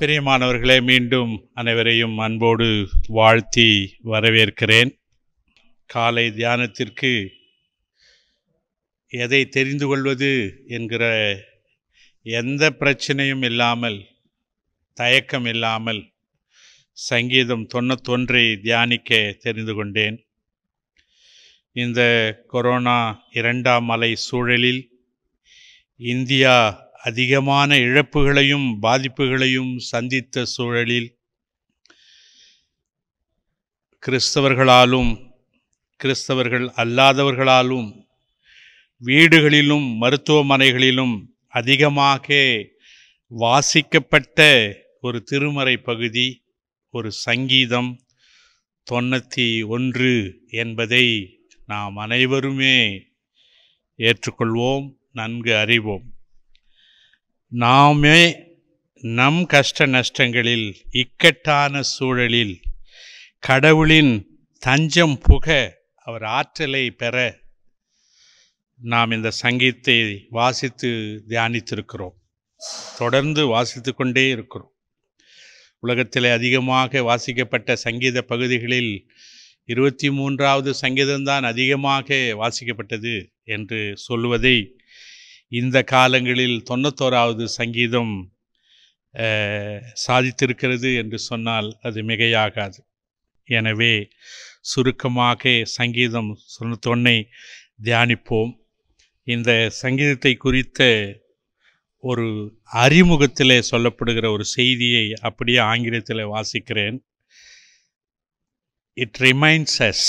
பிரியமானவர்களே மீண்டும் அனைவரையும் அன்போடு வாழ்த்தி வரவேற்கிறேன் காலை தியானத்திற்கு எதை தெரிந்து கொள்வது என்கிற எந்த பிரச்சனையும் இல்லாமல் தயக்கம் இல்லாமல் சங்கீதம் தொண்ணூத்தொன்றை தியானிக்க தெரிந்து கொண்டேன் இந்த கொரோனா இரண்டாம் அலை சூழலில் இந்தியா அதிகமான இழப்புகளையும் பாதிப்புகளையும் சந்தித்த சூழலில் கிறிஸ்தவர்களாலும் கிறிஸ்தவர்கள் அல்லாதவர்களாலும் வீடுகளிலும் மருத்துவமனைகளிலும் அதிகமாக வாசிக்கப்பட்ட ஒரு திருமறை பகுதி ஒரு சங்கீதம் தொண்ணூற்றி ஒன்று என்பதை நாம் அனைவருமே ஏற்றுக்கொள்வோம் நன்கு அறிவோம் நாமே நம் கஷ்ட நஷ்டங்களில் இக்கட்டான சூழலில் கடவுளின் தஞ்சம் புக அவர் ஆற்றலை பெற நாம் இந்த சங்கீத்தை வாசித்து தியானித்திருக்கிறோம் தொடர்ந்து வாசித்து கொண்டே இருக்கிறோம் உலகத்தில் அதிகமாக வாசிக்கப்பட்ட சங்கீத பகுதிகளில் இருபத்தி மூன்றாவது சங்கீதம்தான் அதிகமாக வாசிக்கப்பட்டது என்று சொல்வதை இந்த காலங்களில் தொண்ணூத்தோராவது சங்கீதம் சாதித்திருக்கிறது என்று சொன்னால் அது மிகையாகாது எனவே சுருக்கமாக சங்கீதம் தொண்ணூத்தொன்னை தியானிப்போம் இந்த சங்கீதத்தை குறித்த ஒரு அறிமுகத்தில் சொல்லப்படுகிற ஒரு செய்தியை அப்படியே ஆங்கிலத்தில் வாசிக்கிறேன் it reminds us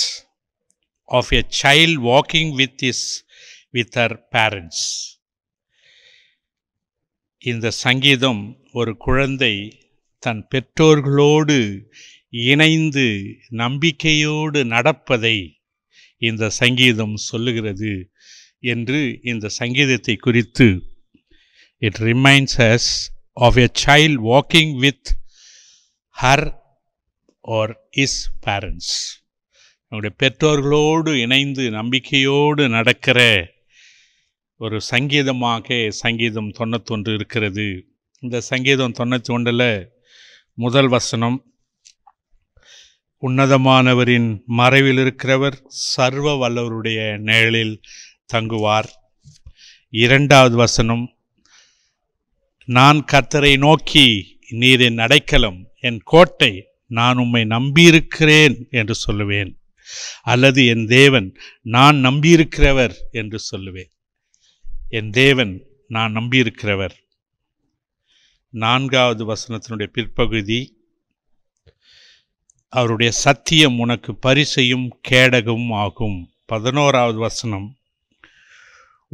of a child walking with his with her parents இந்த சங்கீதம் ஒரு குழந்தை தன் பெற்றோர்களோடு இணைந்து நம்பிக்கையோடு நடப்பதை இந்த சங்கீதம் சொல்லுகிறது என்று இந்த சங்கீதத்தை குறித்து it reminds us of a child walking with her or his parents நம்முடைய பெற்றோர்களோடு இணைந்து நம்பிக்கையோடு நடக்கிற ஒரு சங்கீதமாக சங்கீதம் தொண்ணூத்தொன்று இருக்கிறது இந்த சங்கீதம் தொண்ணூற்றி ஒன்றில் முதல் வசனம் உன்னதமானவரின் மறைவில் இருக்கிறவர் சர்வ வல்லவருடைய நிழலில் தங்குவார் இரண்டாவது வசனம் நான் கத்தரை நோக்கி நீரின் அடைக்கலம் என் கோட்டை நான் உம்மை நம்பியிருக்கிறேன் என்று சொல்லுவேன் அல்லது என் தேவன் நான் நம்பியிருக்கிறவர் என்று சொல்லுவேன் என் தேவன் நான் நம்பியிருக்கிறவர் நான்காவது வசனத்தினுடைய பிற்பகுதி அவருடைய சத்தியம் உனக்கு பரிசையும் கேடகமும் ஆகும் பதினோராவது வசனம்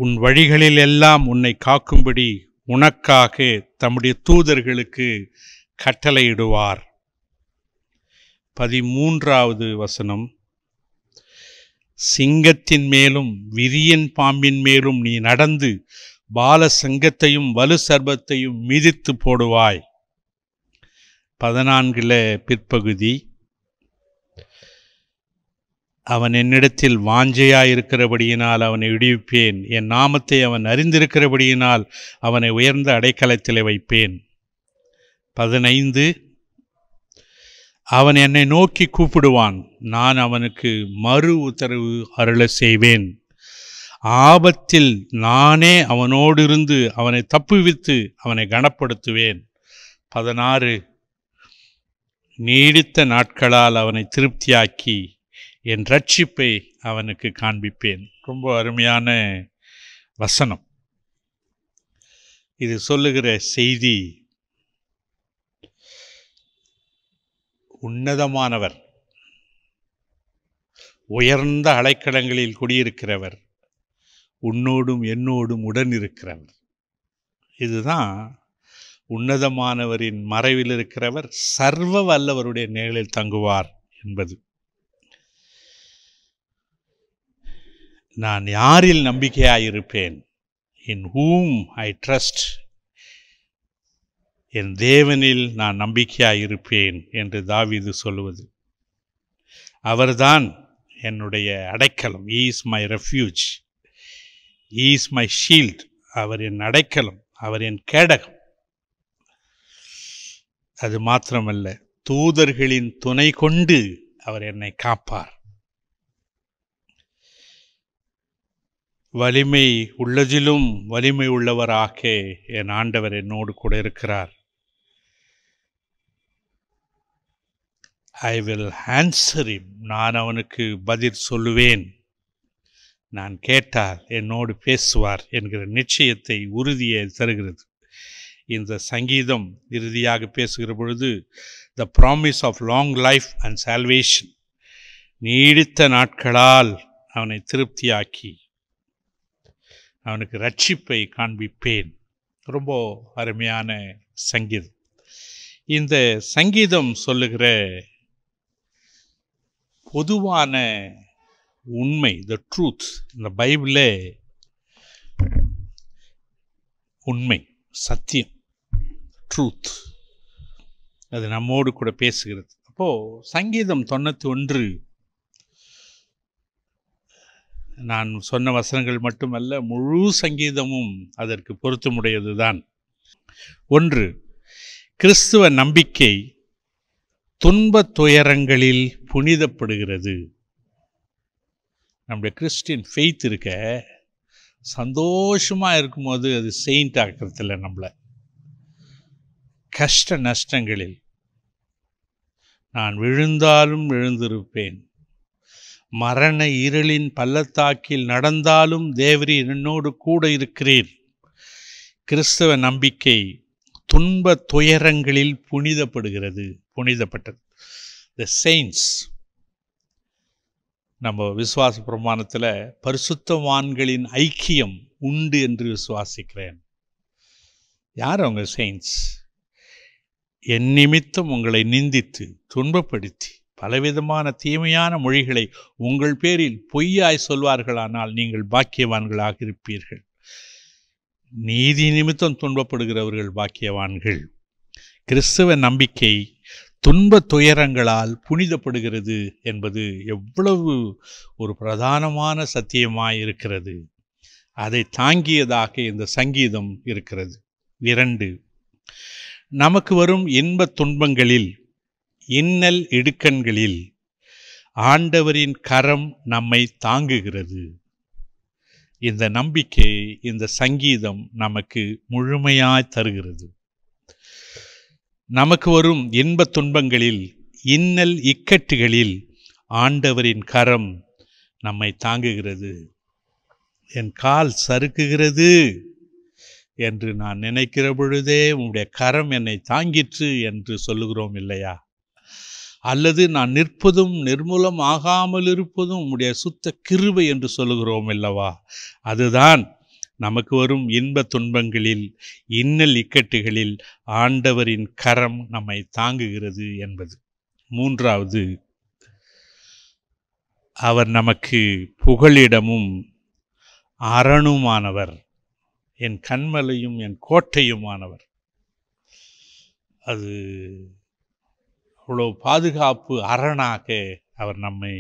உன் வழிகளில் எல்லாம் உன்னை காக்கும்படி உனக்காக தம்முடைய தூதர்களுக்கு கட்டளையிடுவார் பதிமூன்றாவது வசனம் சிங்கத்தின் மேலும் விரியன் பாம்பின் மேலும் நீ நடந்து பால சங்கத்தையும் வலு சர்பத்தையும் மிதித்து போடுவாய் பதினான்கில் பிற்பகுதி அவன் என்னிடத்தில் வாஞ்சையாயிருக்கிறபடியினால் அவனை விடுவிப்பேன் என் நாமத்தை அவன் அறிந்திருக்கிறபடியினால் அவனை உயர்ந்த அடைக்கலத்தில் வைப்பேன் பதினைந்து அவன் என்னை நோக்கி கூப்பிடுவான் நான் அவனுக்கு மறு உத்தரவு அருள செய்வேன் ஆபத்தில் நானே அவனோடு இருந்து அவனை தப்புவித்து அவனை கனப்படுத்துவேன் பதினாறு நீடித்த நாட்களால் அவனை திருப்தியாக்கி என் ரட்சிப்பை அவனுக்கு காண்பிப்பேன் ரொம்ப அருமையான வசனம் இது சொல்லுகிற செய்தி உன்னதமானவர் உயர்ந்த அலைக்கடங்களில் குடியிருக்கிறவர் உன்னோடும் என்னோடும் உடன் இருக்கிறவர் இதுதான் உன்னதமானவரின் மறைவில் இருக்கிறவர் சர்வ வல்லவருடைய நிழலில் தங்குவார் என்பது நான் யாரில் நம்பிக்கையாயிருப்பேன் இன் ஹூம் ஐ ட்ரஸ்ட் என் தேவனில் நான் நம்பிக்கையாக இருப்பேன் என்று தாவிது சொல்லுவது அவர்தான் என்னுடைய அடைக்கலம் is my refuge is my shield அவர் என் அடைக்கலம் அவர் என் கேடகம் அது மாத்திரமல்ல தூதர்களின் துணை கொண்டு அவர் என்னை காப்பார் வலிமை உள்ளதிலும் வலிமை உள்ளவராக என் ஆண்டவர் என்னோடு கூட இருக்கிறார் ஐ வில் ஆன்சர் இம் நான் அவனுக்கு பதில் சொல்லுவேன் நான் கேட்டால் என்னோடு பேசுவார் என்கிற நிச்சயத்தை உறுதியை தருகிறது இந்த சங்கீதம் இறுதியாக பேசுகிற பொழுது the promise of long life and salvation நீடித்த நாட்களால் அவனை திருப்தியாக்கி அவனுக்கு ரட்சிப்பை காண்பிப்பேன் ரொம்ப அருமையான சங்கீதம் இந்த சங்கீதம் சொல்லுகிற பொதுவான உண்மை த ட்ரூத் இந்த பைபிளே உண்மை சத்தியம் ட்ரூத் அது நம்மோடு கூட பேசுகிறது அப்போது சங்கீதம் தொண்ணூற்றி ஒன்று நான் சொன்ன வசனங்கள் மட்டுமல்ல முழு சங்கீதமும் அதற்கு பொருத்தமுடையதுதான் ஒன்று கிறிஸ்துவ நம்பிக்கை துன்பத் துயரங்களில் புனிதப்படுகிறது நம்முடைய கிறிஸ்டின் ஃபெய்த் இருக்க சந்தோஷமாக இருக்கும்போது அது செயிண்ட் ஆக்கிறதில்ல நம்மளை கஷ்ட நஷ்டங்களில் நான் விழுந்தாலும் விழுந்திருப்பேன் மரண இருளின் பள்ளத்தாக்கில் நடந்தாலும் தேவரி என்னோடு கூட இருக்கிறீர் கிறிஸ்தவ நம்பிக்கை துன்பத் துயரங்களில் புனிதப்படுகிறது புனிதப்பட்டது த செயின்ஸ் நம்ம விசுவாச பிரமாணத்தில் பரிசுத்தவான்களின் ஐக்கியம் உண்டு என்று விசுவாசிக்கிறேன் யார் அவங்க செயின்ஸ் என் நிமித்தம் உங்களை நிந்தித்து துன்பப்படுத்தி பலவிதமான தீமையான மொழிகளை உங்கள் பேரில் பொய்யாய் சொல்வார்களானால் நீங்கள் பாக்கியவான்களாக இருப்பீர்கள் நீதி நிமித்தம் துன்பப்படுகிறவர்கள் பாக்கியவான்கள் கிறிஸ்துவ நம்பிக்கை துன்ப துயரங்களால் புனிதப்படுகிறது என்பது எவ்வளவு ஒரு பிரதானமான சத்தியமாய் இருக்கிறது அதை தாங்கியதாக இந்த சங்கீதம் இருக்கிறது இரண்டு நமக்கு வரும் இன்ப துன்பங்களில் இன்னல் இடுக்கண்களில் ஆண்டவரின் கரம் நம்மை தாங்குகிறது இந்த நம்பிக்கை இந்த சங்கீதம் நமக்கு முழுமையாய் தருகிறது நமக்கு வரும் இன்பத் துன்பங்களில் இன்னல் இக்கட்டுகளில் ஆண்டவரின் கரம் நம்மை தாங்குகிறது என் கால் சறுக்குகிறது என்று நான் நினைக்கிற பொழுதே உங்களுடைய கரம் என்னை தாங்கிற்று என்று சொல்லுகிறோம் இல்லையா அல்லது நான் நிற்பதும் நிர்மூலம் ஆகாமல் இருப்பதும் உடைய சுத்த கிருவை என்று சொல்லுகிறோம் அல்லவா அதுதான் நமக்கு வரும் இன்ப துன்பங்களில் இன்னல் இக்கட்டுகளில் ஆண்டவரின் கரம் நம்மை தாங்குகிறது என்பது மூன்றாவது அவர் நமக்கு புகழிடமும் அரணுமானவர் என் கண்மலையும் என் கோட்டையுமானவர் அது அவ்வளோ பாதுகாப்பு அரணாக அவர் நம்மை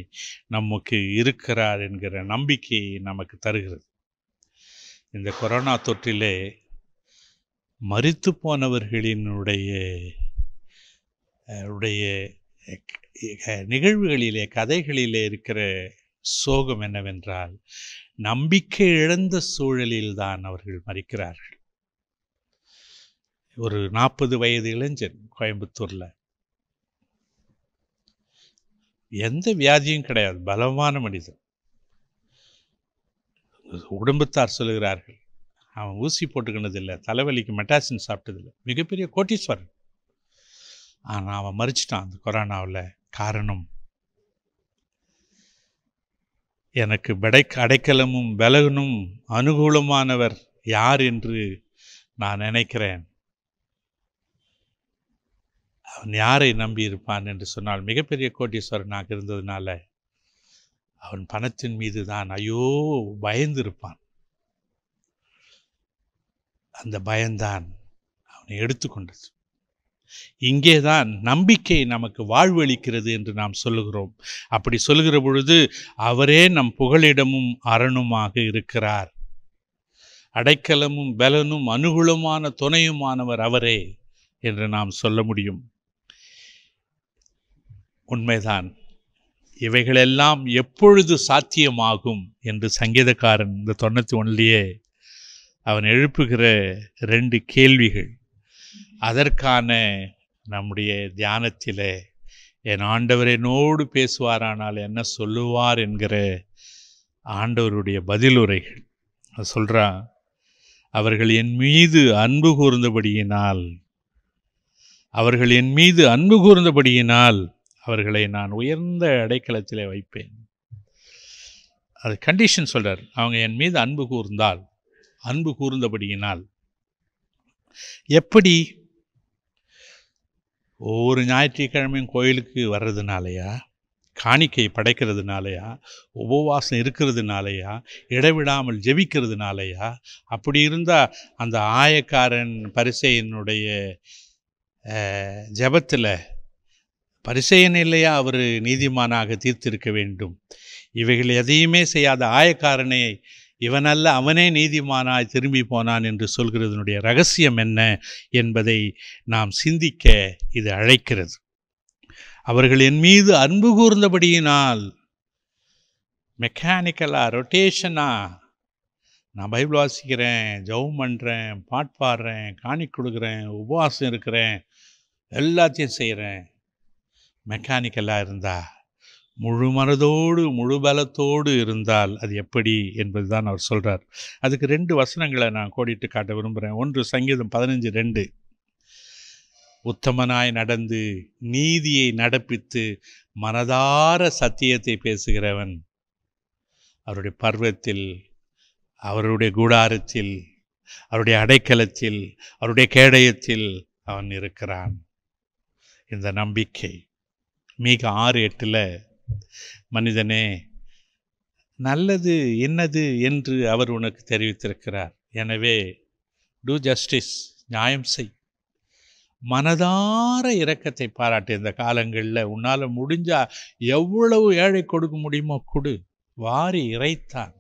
நமக்கு இருக்கிறார் என்கிற நம்பிக்கையை நமக்கு தருகிறது இந்த கொரோனா தொற்றிலே மறித்து போனவர்களினுடைய உடைய நிகழ்வுகளிலே கதைகளிலே இருக்கிற சோகம் என்னவென்றால் நம்பிக்கை இழந்த சூழலில்தான் அவர்கள் மறிக்கிறார்கள் ஒரு நாற்பது வயது இளைஞன் கோயம்புத்தூரில் எந்த வியாதியும் கிடையாது பலமான மனிதன் உடம்புத்தார் சொல்லுகிறார்கள் அவன் ஊசி போட்டுக்கினதில்லை தலைவலிக்கு மெட்டாசின் சாப்பிட்டதில்லை மிகப்பெரிய கோட்டீஸ்வரன் ஆனால் அவன் மறிச்சிட்டான் அந்த கொரோனாவில் காரணம் எனக்கு படை அடைக்கலமும் விலகனும் அனுகூலமானவர் யார் என்று நான் நினைக்கிறேன் அவன் யாரை நம்பியிருப்பான் என்று சொன்னால் மிகப்பெரிய கோட்டீஸ்வரனாக இருந்ததுனால அவன் பணத்தின் மீது தான் ஐயோ பயந்திருப்பான் அந்த பயம்தான் அவனை எடுத்துக்கொண்டது இங்கேதான் நம்பிக்கை நமக்கு வாழ்வளிக்கிறது என்று நாம் சொல்லுகிறோம் அப்படி சொல்லுகிற பொழுது அவரே நம் புகழிடமும் அரணுமாக இருக்கிறார் அடைக்கலமும் பலனும் அனுகூலமான துணையுமானவர் அவரே என்று நாம் சொல்ல முடியும் உண்மைதான் இவைகளெல்லாம் எப்பொழுது சாத்தியமாகும் என்று சங்கீதக்காரன் இந்த தொண்ணூற்றி ஒன்றிலேயே அவன் எழுப்புகிற ரெண்டு கேள்விகள் அதற்கான நம்முடைய தியானத்தில் என் ஆண்டவரனோடு பேசுவாரானால் என்ன சொல்லுவார் என்கிற ஆண்டவருடைய பதிலுரைகள் சொல்கிறான் அவர்கள் என் மீது அன்பு கூர்ந்தபடியினால் அவர்கள் என் மீது அன்பு கூர்ந்தபடியினால் அவர்களை நான் உயர்ந்த அடைக்கலத்திலே வைப்பேன் அது கண்டிஷன் சொல்கிறார் அவங்க என் மீது அன்பு கூர்ந்தால் அன்பு கூர்ந்தபடியினால் எப்படி ஒவ்வொரு ஞாயிற்றுக்கிழமையும் கோயிலுக்கு வர்றதுனாலையா காணிக்கை படைக்கிறதுனாலையா உபவாசம் இருக்கிறதுனாலையா இடைவிடாமல் ஜெபிக்கிறதுனாலையா அப்படி இருந்தால் அந்த ஆயக்காரன் பரிசையினுடைய ஜபத்தில் பரிசெயன் இல்லையா அவர் நீதிமானாக தீர்த்திருக்க வேண்டும் இவைகள் எதையுமே செய்யாத ஆயக்காரனை இவனல்ல அவனே நீதிமானாய் திரும்பி போனான் என்று சொல்கிறதுனுடைய ரகசியம் என்ன என்பதை நாம் சிந்திக்க இது அழைக்கிறது அவர்கள் என் மீது அன்பு கூர்ந்தபடியினால் மெக்கானிக்கலாக ரொட்டேஷனாக நான் பைபிள் வாசிக்கிறேன் ஜவம் பண்ணுறேன் பாடுறேன் காணி கொடுக்குறேன் உபவாசம் இருக்கிறேன் எல்லாத்தையும் செய்கிறேன் மெக்கானிக்கலாக இருந்தால் முழு மனதோடு முழு பலத்தோடு இருந்தால் அது எப்படி என்பது தான் அவர் சொல்கிறார் அதுக்கு ரெண்டு வசனங்களை நான் கோடிட்டு காட்ட விரும்புகிறேன் ஒன்று சங்கீதம் பதினஞ்சு ரெண்டு உத்தமனாய் நடந்து நீதியை நடப்பித்து மனதார சத்தியத்தை பேசுகிறவன் அவருடைய பர்வத்தில் அவருடைய கூடாரத்தில் அவருடைய அடைக்கலத்தில் அவருடைய கேடயத்தில் அவன் இருக்கிறான் இந்த நம்பிக்கை மிக ஆறு எட்டில் மனிதனே நல்லது என்னது என்று அவர் உனக்கு தெரிவித்திருக்கிறார் எனவே டூ ஜஸ்டிஸ் நியாயம் செய் மனதார இரக்கத்தை பாராட்டு இந்த காலங்களில் உன்னால் முடிஞ்சால் எவ்வளவு ஏழை கொடுக்க முடியுமோ கொடு வாரி இறைத்தான்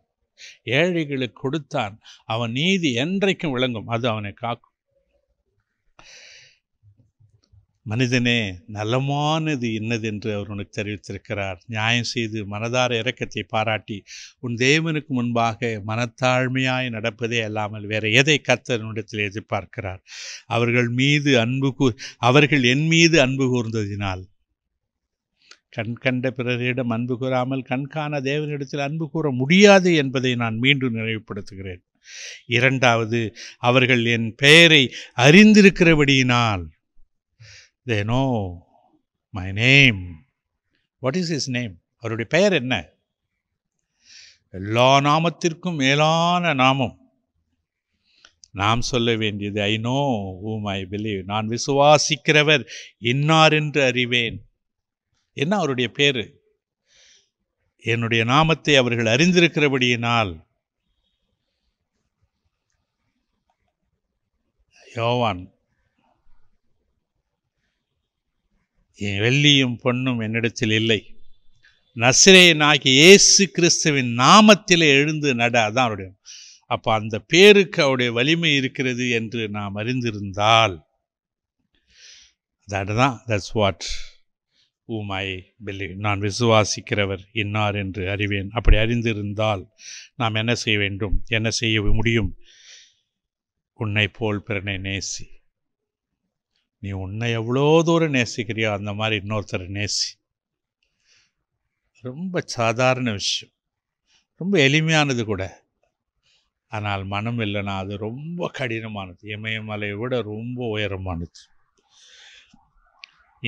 ஏழைகளுக்கு கொடுத்தான் அவன் நீதி என்றைக்கும் விளங்கும் அது அவனை காக்கும் மனிதனே நலமானது என்னதென்று அவர் உனக்கு தெரிவித்திருக்கிறார் நியாயம் செய்து மனதார இறக்கத்தை பாராட்டி உன் தேவனுக்கு முன்பாக மனத்தாழ்மையாய் நடப்பதே அல்லாமல் வேறு எதை கத்தனிடத்தில் எதிர்பார்க்கிறார் அவர்கள் மீது அன்பு கூ அவர்கள் என் மீது அன்பு கூர்ந்ததினால் கண் கண்ட பிறரிடம் அன்பு கூறாமல் கண்காண தேவனிடத்தில் அன்பு கூற முடியாது என்பதை நான் மீண்டும் நினைவுபடுத்துகிறேன் இரண்டாவது அவர்கள் என் பெயரை அறிந்திருக்கிறபடியினால் they know my name what is his name அவருடைய பெயர் என்ன எல்லா நாமத்திற்கும் மேலான நாமம் நாம் சொல்ல வேண்டியது I know whom I believe நான் விசுவாசிக்கிறவர் இன்னார் என்று அறிவேன் என்ன அவருடைய பேர் என்னுடைய நாமத்தை அவர்கள் அறிந்திருக்கிறபடியினால் யோவான் வெள்ளியும் பொண்ணும் என்னிடத்தில் இல்லை நசிரேன் நாகி இயேசு கிறிஸ்துவின் நாமத்திலே எழுந்து நட அதான் அவருடைய அப்போ அந்த பேருக்கு அவருடைய வலிமை இருக்கிறது என்று நாம் அறிந்திருந்தால் தான் தட்ஸ் வாட் ஊம் ஐ நான் விசுவாசிக்கிறவர் இன்னார் என்று அறிவேன் அப்படி அறிந்திருந்தால் நாம் என்ன செய்ய வேண்டும் என்ன செய்ய முடியும் உன்னை போல் பிறனை நேசி நீ உன்னை எவ்வளோ தூரம் நேசிக்கிறியோ அந்த மாதிரி இன்னொருத்தரை நேசி ரொம்ப சாதாரண விஷயம் ரொம்ப எளிமையானது கூட ஆனால் மனம் இல்லைனா அது ரொம்ப கடினமானது இமயமலை விட ரொம்ப உயரமானது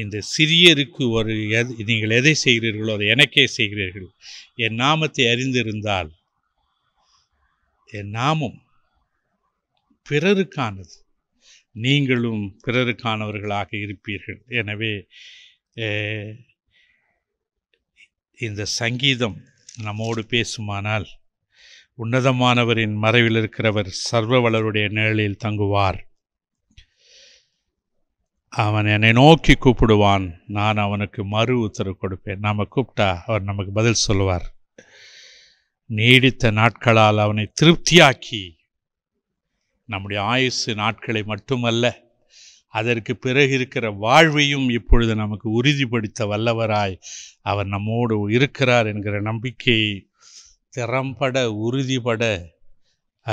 இந்த சிறியருக்கு ஒரு எது நீங்கள் எதை செய்கிறீர்களோ அதை எனக்கே செய்கிறீர்கள் என் நாமத்தை அறிந்திருந்தால் என் நாமம் பிறருக்கானது நீங்களும் பிறருக்கானவர்களாக இருப்பீர்கள் எனவே இந்த சங்கீதம் நம்மோடு பேசுமானால் உன்னதமானவரின் மறைவில் இருக்கிறவர் சர்வ வளருடைய நிழலில் தங்குவார் அவன் என்னை நோக்கி கூப்பிடுவான் நான் அவனுக்கு மறு உத்தரவு கொடுப்பேன் நாம் கூப்பிட்டா அவர் நமக்கு பதில் சொல்லுவார் நீடித்த நாட்களால் அவனை திருப்தியாக்கி நம்முடைய ஆயுசு நாட்களை மட்டுமல்ல அதற்கு பிறகு இருக்கிற வாழ்வையும் இப்பொழுது நமக்கு உறுதிப்படுத்த வல்லவராய் அவர் நம்மோடு இருக்கிறார் என்கிற நம்பிக்கையை திறம்பட உறுதிபட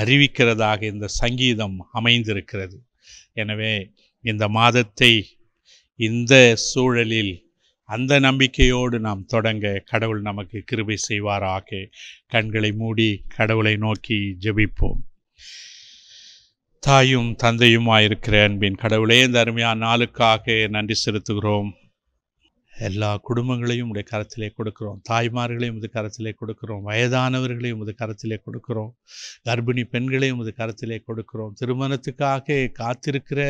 அறிவிக்கிறதாக இந்த சங்கீதம் அமைந்திருக்கிறது எனவே இந்த மாதத்தை இந்த சூழலில் அந்த நம்பிக்கையோடு நாம் தொடங்க கடவுள் நமக்கு கிருபை செய்வாராக கண்களை மூடி கடவுளை நோக்கி ஜெபிப்போம் தாயும் தந்தையுமாயிருக்கிற அன்பின் கடவுளே இந்த அருமையான நாளுக்காக நன்றி செலுத்துகிறோம் எல்லா குடும்பங்களையும் உடைய கரத்திலே கொடுக்குறோம் தாய்மார்களையும் இது கரத்திலே கொடுக்குறோம் வயதானவர்களையும் இது கரத்திலே கொடுக்குறோம் கர்ப்பிணி பெண்களையும் இது கரத்திலே கொடுக்குறோம் திருமணத்துக்காக காத்திருக்கிற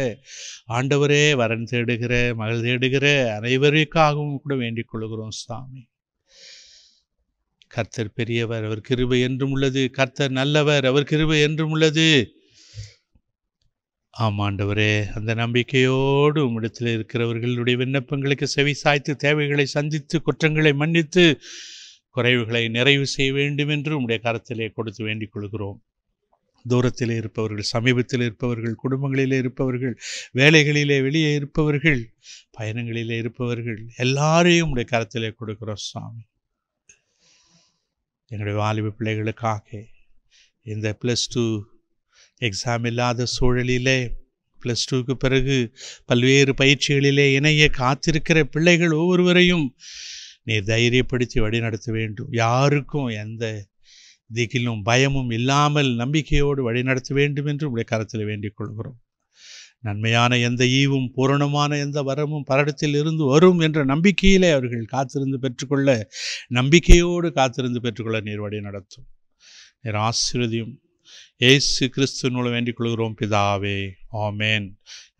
ஆண்டவரே வரன் தேடுகிற மகள் தேடுகிற அனைவருக்காகவும் கூட வேண்டிக் கொள்கிறோம் சுவாமி கர்த்தர் பெரியவர் அவர் கிருபை என்றும் உள்ளது கர்த்தர் நல்லவர் அவர் கிருபை என்றும் உள்ளது ஆமாண்டவரே அந்த நம்பிக்கையோடு உம்மிடத்தில் இருக்கிறவர்களுடைய விண்ணப்பங்களுக்கு செவி சாய்த்து தேவைகளை சந்தித்து குற்றங்களை மன்னித்து குறைவுகளை நிறைவு செய்ய வேண்டும் என்று உம்முடைய கரத்திலே கொடுத்து வேண்டிக் கொள்கிறோம் தூரத்தில் இருப்பவர்கள் சமீபத்தில் இருப்பவர்கள் குடும்பங்களிலே இருப்பவர்கள் வேலைகளிலே வெளியே இருப்பவர்கள் பயணங்களிலே இருப்பவர்கள் எல்லாரையும் உடைய கரத்திலே கொடுக்குறோம் சுவாமி எங்களுடைய வாலிப பிள்ளைகளுக்காக இந்த ப்ளஸ் டூ எக்ஸாம் இல்லாத சூழலிலே ப்ளஸ் டூக்கு பிறகு பல்வேறு பயிற்சிகளிலே இணைய காத்திருக்கிற பிள்ளைகள் ஒவ்வொருவரையும் நீர் தைரியப்படுத்தி வழிநடத்த வேண்டும் யாருக்கும் எந்த திகிலும் பயமும் இல்லாமல் நம்பிக்கையோடு வழிநடத்த வேண்டும் என்று உங்களுடைய கருத்தில் வேண்டிக் கொள்கிறோம் நன்மையான எந்த ஈவும் பூரணமான எந்த வரமும் பரடத்தில் இருந்து வரும் என்ற நம்பிக்கையிலே அவர்கள் காத்திருந்து பெற்றுக்கொள்ள நம்பிக்கையோடு காத்திருந்து பெற்றுக்கொள்ள நீர் வழி நடத்தும் நீர் ஏசு கிறிஸ்து நூலை வேண்டிக் கொள்கிறோம் பிதாவே ஆமேன்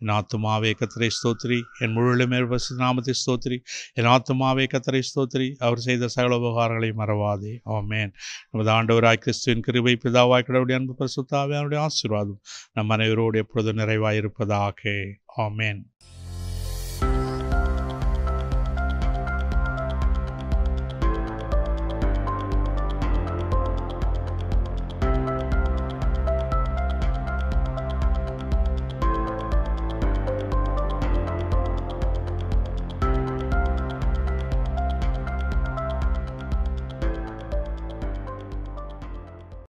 என் ஆத்துமாவே கத்திரை ஸ்தோத்ரி என் முழுமே நாமத்தை ஸ்தோத்ரி என் ஆத்துமாவே கத்திரை ஸ்தோத்ரி அவர் செய்த சகல உபகாரங்களை மறவாதே ஆமேன் நமது ஆண்டவராய் கிறிஸ்துவின் கிருபை பிதாவாய் கடவுடைய அன்பு பிரசுத்தாவே அவருடைய ஆசீர்வாதம் நம் அனைவரோடு எப்பொழுது நிறைவாயிருப்பதாக ஆமேன்